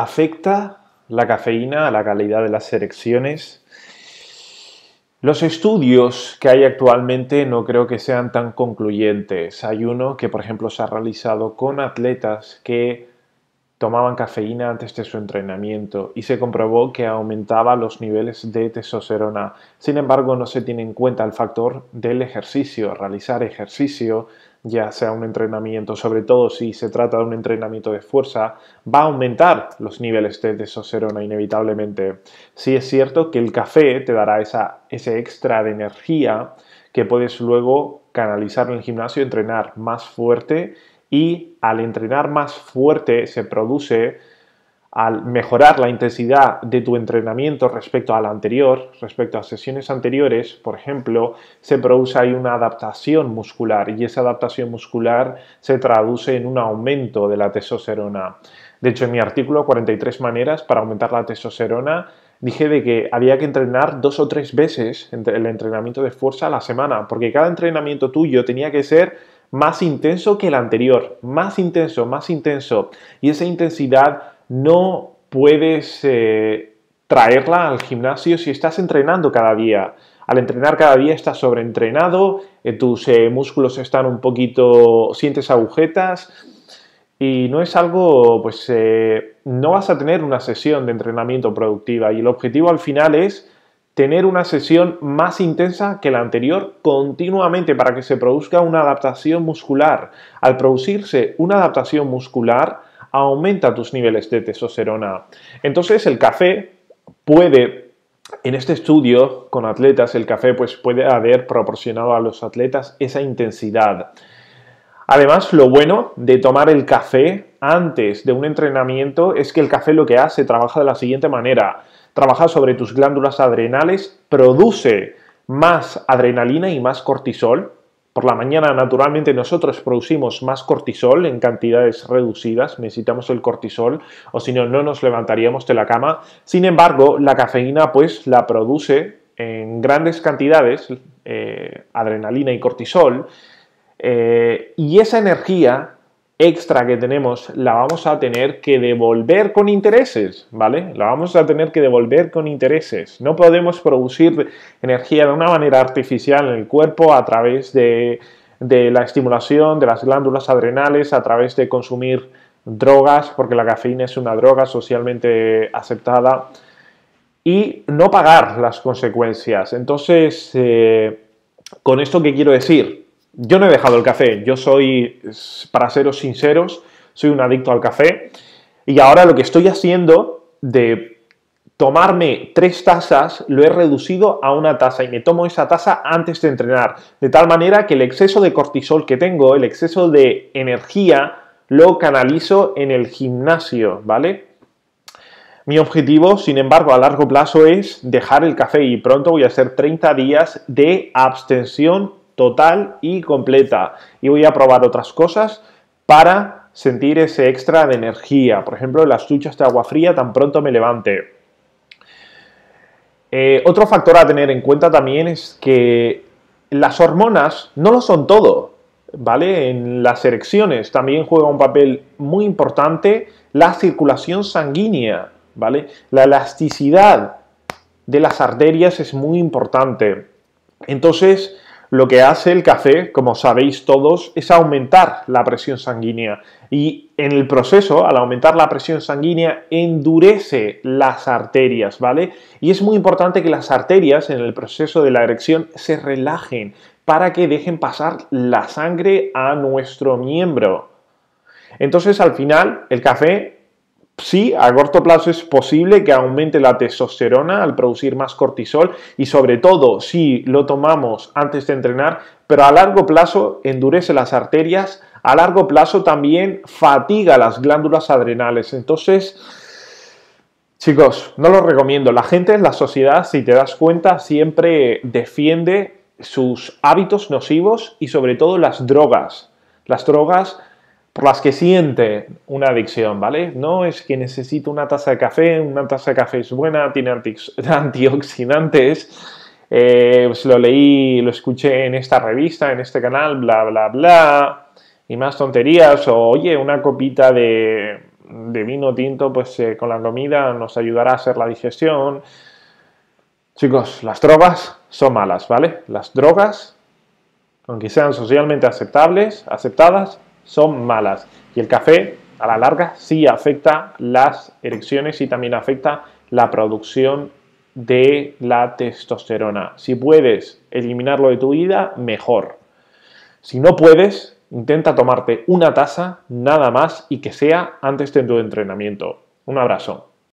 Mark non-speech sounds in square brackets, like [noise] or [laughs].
afecta la cafeína a la calidad de las erecciones. Los estudios que hay actualmente no creo que sean tan concluyentes. Hay uno que, por ejemplo, se ha realizado con atletas que tomaban cafeína antes de su entrenamiento y se comprobó que aumentaba los niveles de testosterona. Sin embargo, no se tiene en cuenta el factor del ejercicio. Realizar ejercicio ya sea un entrenamiento, sobre todo si se trata de un entrenamiento de fuerza, va a aumentar los niveles de testosterona inevitablemente. Sí es cierto que el café te dará esa, ese extra de energía que puedes luego canalizar en el gimnasio, entrenar más fuerte y al entrenar más fuerte se produce al mejorar la intensidad de tu entrenamiento respecto a la anterior, respecto a sesiones anteriores, por ejemplo, se produce ahí una adaptación muscular y esa adaptación muscular se traduce en un aumento de la testosterona. De hecho, en mi artículo 43 maneras para aumentar la testosterona, dije de que había que entrenar dos o tres veces el entrenamiento de fuerza a la semana, porque cada entrenamiento tuyo tenía que ser más intenso que el anterior, más intenso, más intenso, y esa intensidad no puedes eh, traerla al gimnasio si estás entrenando cada día. Al entrenar cada día estás sobreentrenado, eh, tus eh, músculos están un poquito, sientes agujetas y no es algo, pues no vas a tener una sesión de entrenamiento productiva y el objetivo al final es tener una sesión más intensa que la anterior continuamente para que se produzca una adaptación muscular. Al producirse una adaptación muscular, aumenta tus niveles de testosterona. Entonces el café puede en este estudio con atletas, el café pues, puede haber proporcionado a los atletas esa intensidad. Además, lo bueno de tomar el café antes de un entrenamiento es que el café lo que hace trabaja de la siguiente manera. Trabaja sobre tus glándulas adrenales, produce más adrenalina y más cortisol, por la mañana, naturalmente, nosotros producimos más cortisol en cantidades reducidas, necesitamos el cortisol, o si no, no nos levantaríamos de la cama. Sin embargo, la cafeína, pues, la produce en grandes cantidades, eh, adrenalina y cortisol, eh, y esa energía extra que tenemos la vamos a tener que devolver con intereses, ¿vale? La vamos a tener que devolver con intereses. No podemos producir energía de una manera artificial en el cuerpo a través de, la estimulación de las glándulas adrenales, a través de consumir drogas, porque la cafeína es una droga socialmente aceptada, y no pagar las consecuencias. Entonces, eh, con esto, ¿qué quiero decir? yo no he dejado el café, yo soy, para seros sinceros, soy un adicto al café y ahora lo que estoy haciendo de tomarme tres tazas lo he reducido a una taza y me tomo esa taza antes de entrenar, de tal manera que el exceso de cortisol que tengo, el exceso de energía, lo canalizo en el gimnasio, ¿vale? Mi objetivo, sin embargo, a largo plazo es dejar el café y pronto voy a hacer 30 días de abstención total y completa. Y voy a probar otras cosas para sentir ese extra de energía. Por ejemplo, las duchas de agua fría tan pronto me levante. Eh, otro factor a tener en cuenta también es que las hormonas no lo son todo, ¿vale? En las erecciones también juega un papel muy importante la circulación sanguínea, ¿vale? La elasticidad de las arterias es muy importante. Entonces, lo que hace el café, como sabéis todos, es aumentar la presión sanguínea y en el proceso, al aumentar la presión sanguínea, endurece las arterias, ¿vale? Y es muy importante que las arterias en el proceso de la erección se relajen para que dejen pasar la sangre a nuestro miembro. Entonces, al final, el café Sí, a corto plazo es posible que aumente la testosterona al producir más cortisol y sobre todo si lo tomamos antes de entrenar, pero a largo plazo endurece las arterias, a largo plazo también fatiga las glándulas adrenales. Entonces, chicos, no lo recomiendo. La gente, la sociedad, si te das cuenta, siempre defiende sus hábitos nocivos y sobre todo las drogas. Las drogas por las que siente una adicción, ¿vale? No es que necesito una taza de café, una taza de café es buena, tiene [laughs] antioxidantes, eh, pues lo leí, lo escuché en esta revista, en este canal, bla, bla, bla, y más tonterías, o oye, una copita de, vino tinto, pues eh, con la comida nos ayudará a hacer la digestión. Chicos, las drogas son malas, ¿vale? Las drogas, aunque sean socialmente aceptables, aceptadas, son malas. Y el café, a la larga, sí afecta las erecciones y también afecta la producción de la testosterona. Si puedes eliminarlo de tu vida, mejor. Si no puedes, intenta tomarte una taza nada más y que sea antes de tu entrenamiento. Un abrazo.